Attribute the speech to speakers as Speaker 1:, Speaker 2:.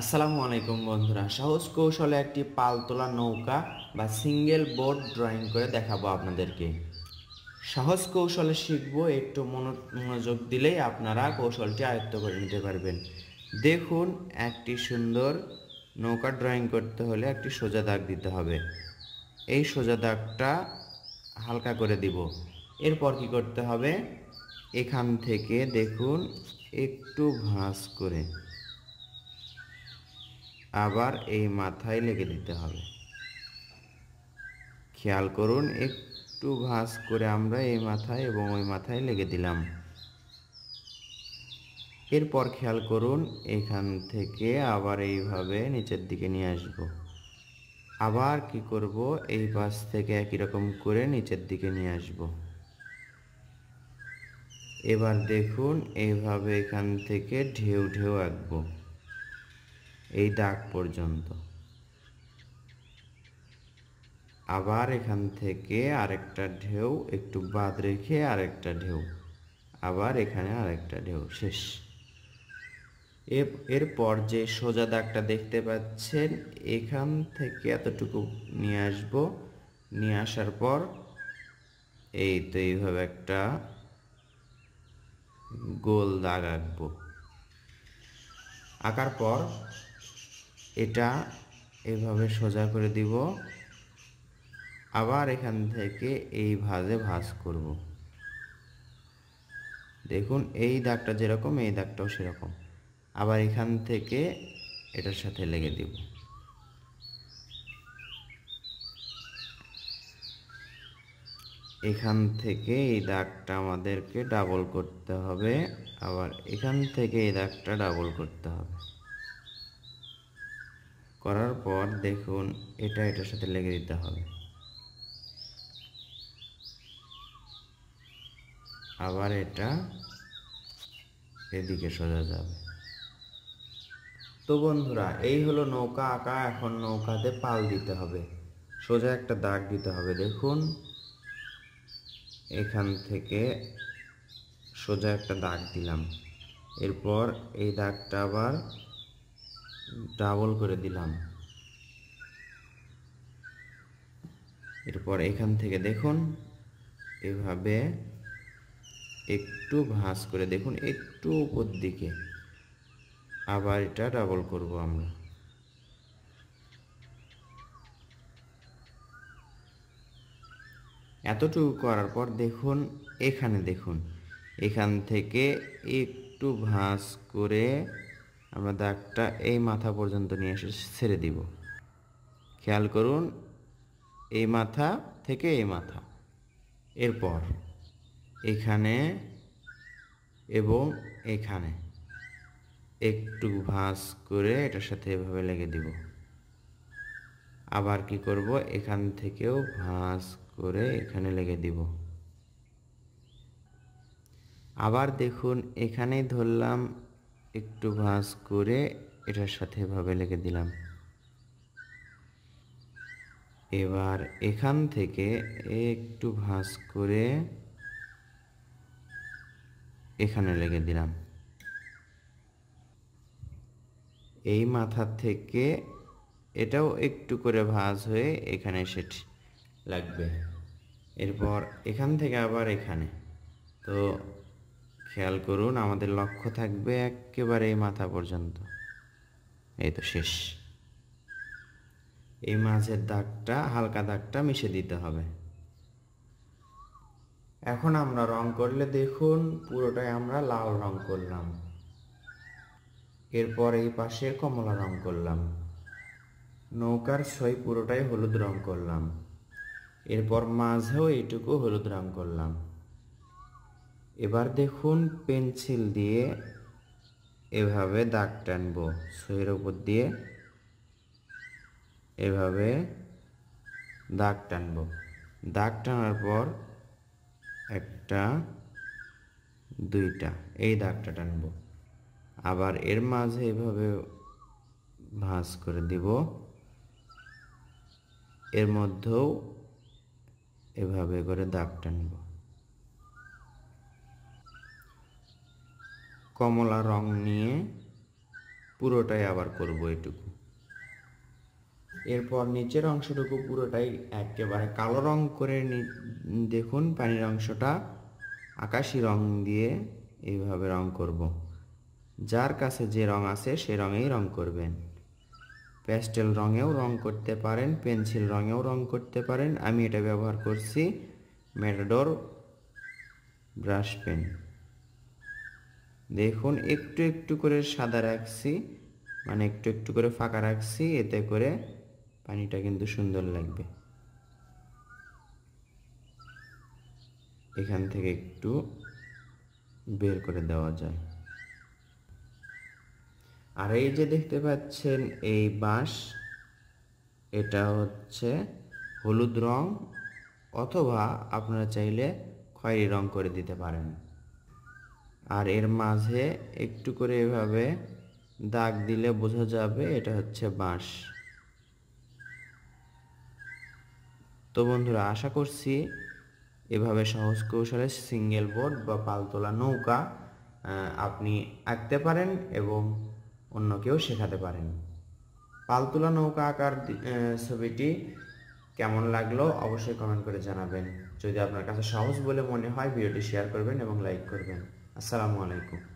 Speaker 1: আসসালামু আলাইকুম বন্ধুরা সহজ কৌশলে একটি পালতোলা নৌকা বা সিঙ্গেল বোর্ড ড্রয়িং করে দেখাবো আপনাদেরকে সহজ কৌশলে শিখবো একটু মনোযোগ দিলেই আপনারা কৌশলটি আয়ত্ত করে নিতে পারবেন দেখুন একটি সুন্দর নৌকা ড্রয়িং করতে হলে একটি সোজা দাগ দিতে হবে এই সোজা দাগটা হালকা করে দিব এরপর কি করতে হবে এখান থেকে দেখুন একটু ভাঁজ করে আবার এই মাথায় লেগে দিতে হবে খেয়াল করুন একটু ভাঁজ করে আমরা এই মাথায় এবং ওই মাথায় লেগে দিলাম এরপর খেয়াল করুন এখান থেকে আবার এইভাবে নিচের দিকে নিয়ে আসব আবার কি করব এই পাশ থেকে একই রকম করে নিচের দিকে নিয়ে আসব এবার দেখুন এইভাবে এখান থেকে ঢেউ ঢেউ আঁকবো এই ডাক পর্যন্ত আবার এখান থেকে আরেকটা ঢেউ একটু বাদ রেখে আরেকটা ঢেউ আবার এখানে আরেকটা ঢেউ শেষ এরপর যে সোজা দাগটা দেখতে পাচ্ছেন এখান থেকে এতটুকু নিয়ে আসবো নিয়ে আসার পর এই তো এইভাবে একটা গোল দাগ আঁকবো আঁকার পর এটা এভাবে সোজা করে দিব আবার এখান থেকে এই ভাজে ভাজ করব দেখুন এই দাগটা যেরকম এই দাগটাও সেরকম আবার এখান থেকে এটার সাথে লেগে দিব এখান থেকে এই দাগটা আমাদেরকে ডাবল করতে হবে আবার এখান থেকে এই দাগটা ডাবল করতে হবে করার পর দেখুন এটা এটার সাথে লেগে দিতে হবে আবার এটা এদিকে সোজা যাবে তো বন্ধুরা এই হলো নৌকা আঁকা এখন নৌকাতে পাল দিতে হবে সোজা একটা দাগ দিতে হবে দেখুন এখান থেকে সোজা একটা দাগ দিলাম এরপর এই দাগটা আবার ডাবল করে দিলাম এরপর এখান থেকে দেখুন এভাবে একটু ভাঁজ করে দেখুন একটু উপর দিকে আবার এটা ডাবল করব আমরা এতটুকু করার পর দেখুন এখানে দেখুন এখান থেকে একটু ভাঁজ করে আমরা দাগটা এই মাথা পর্যন্ত নিয়ে এসে ছেড়ে দিব খেয়াল করুন এই মাথা থেকে এই মাথা এরপর এখানে এবং এখানে একটু ভাঁজ করে এটার সাথে এভাবে লেগে দিব আবার কি করব এখান থেকেও ভাঁজ করে এখানে লেগে দিব আবার দেখুন এখানেই ধরলাম একটু ভাঁজ করে এটার সাথে এভাবে লেগে দিলাম এবার এখান থেকে একটু ভাঁজ করে এখানে লেগে দিলাম এই মাথা থেকে এটাও একটু করে ভাঁজ হয়ে এখানে এসে লাগবে এরপর এখান থেকে আবার এখানে তো খেয়াল করুন আমাদের লক্ষ্য থাকবে একেবারে মাথা পর্যন্ত এই তো শেষ এই মাঝের দাগটা হালকা দাগটা মিশে দিতে হবে এখন আমরা রং করলে দেখুন পুরোটাই আমরা লাল রং করলাম এরপর এই পাশে কমলা রং করলাম নৌকার সই পুরোটাই হলুদ রং করলাম এরপর মাঝেও এইটুকু হলুদ রং করলাম এবার দেখুন পেন্সিল দিয়ে এভাবে দাগ টানব সইয়ের উপর দিয়ে এভাবে দাগ টানব দাগ টানার পর একটা দুইটা এই দাগটা টানব আবার এর মাঝে এভাবে ভাঁজ করে দিব এর মধ্যেও এভাবে করে দাগ টানবো কমলা রং নিয়ে পুরোটাই আবার করব এটুকু এরপর নিচের অংশটুকু পুরোটাই একেবারে কালো রং করে দেখুন পানির অংশটা আকাশি রং দিয়ে এইভাবে রং করব যার কাছে যে রং আছে সে রঙেই রং করবেন প্যাস্টেল রঙেও রং করতে পারেন পেন্সিল রঙেও রং করতে পারেন আমি এটা ব্যবহার করছি ম্যাটাডোর ব্রাশ পেন দেখুন একটু একটু করে সাদা রাখছি মানে একটু একটু করে ফাঁকা রাখছি এতে করে পানিটা কিন্তু সুন্দর লাগবে এখান থেকে একটু বের করে দেওয়া যায় আর এই যে দেখতে পাচ্ছেন এই বাঁশ এটা হচ্ছে হলুদ রং অথবা আপনারা চাইলে খয়েরি রং করে দিতে পারেন আর এর মাঝে একটু করে এভাবে দাগ দিলে বোঝা যাবে এটা হচ্ছে বাঁশ তো বন্ধুরা আশা করছি এভাবে সহজ কৌশলে সিঙ্গেল বোর্ড বা পালতোলা নৌকা আপনি আঁকতে পারেন এবং অন্যকেও শেখাতে পারেন পালতোলা নৌকা আঁকার ছবিটি কেমন লাগলো অবশ্যই কমেন্ট করে জানাবেন যদি আপনার কাছে সহজ বলে মনে হয় ভিডিওটি শেয়ার করবেন এবং লাইক করবেন السلام عليكم